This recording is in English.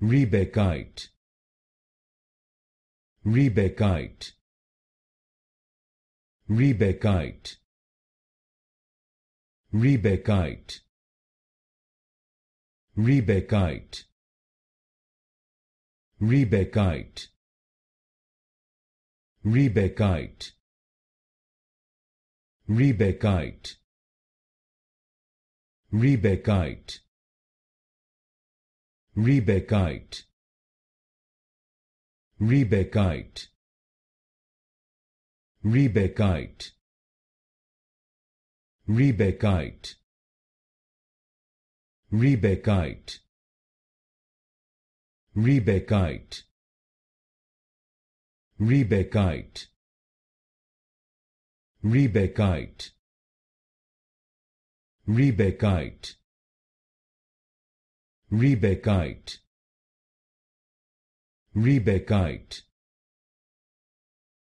Rebekite Rebekite Rebekite Rebekite Rebekite Rebekite Rebekite Rebekite Rebekite Rebekite Rebekite Rebekite Rebekite Rebekite Rebekite Rebekite Rebekite Rebekite Rebekite Rebekite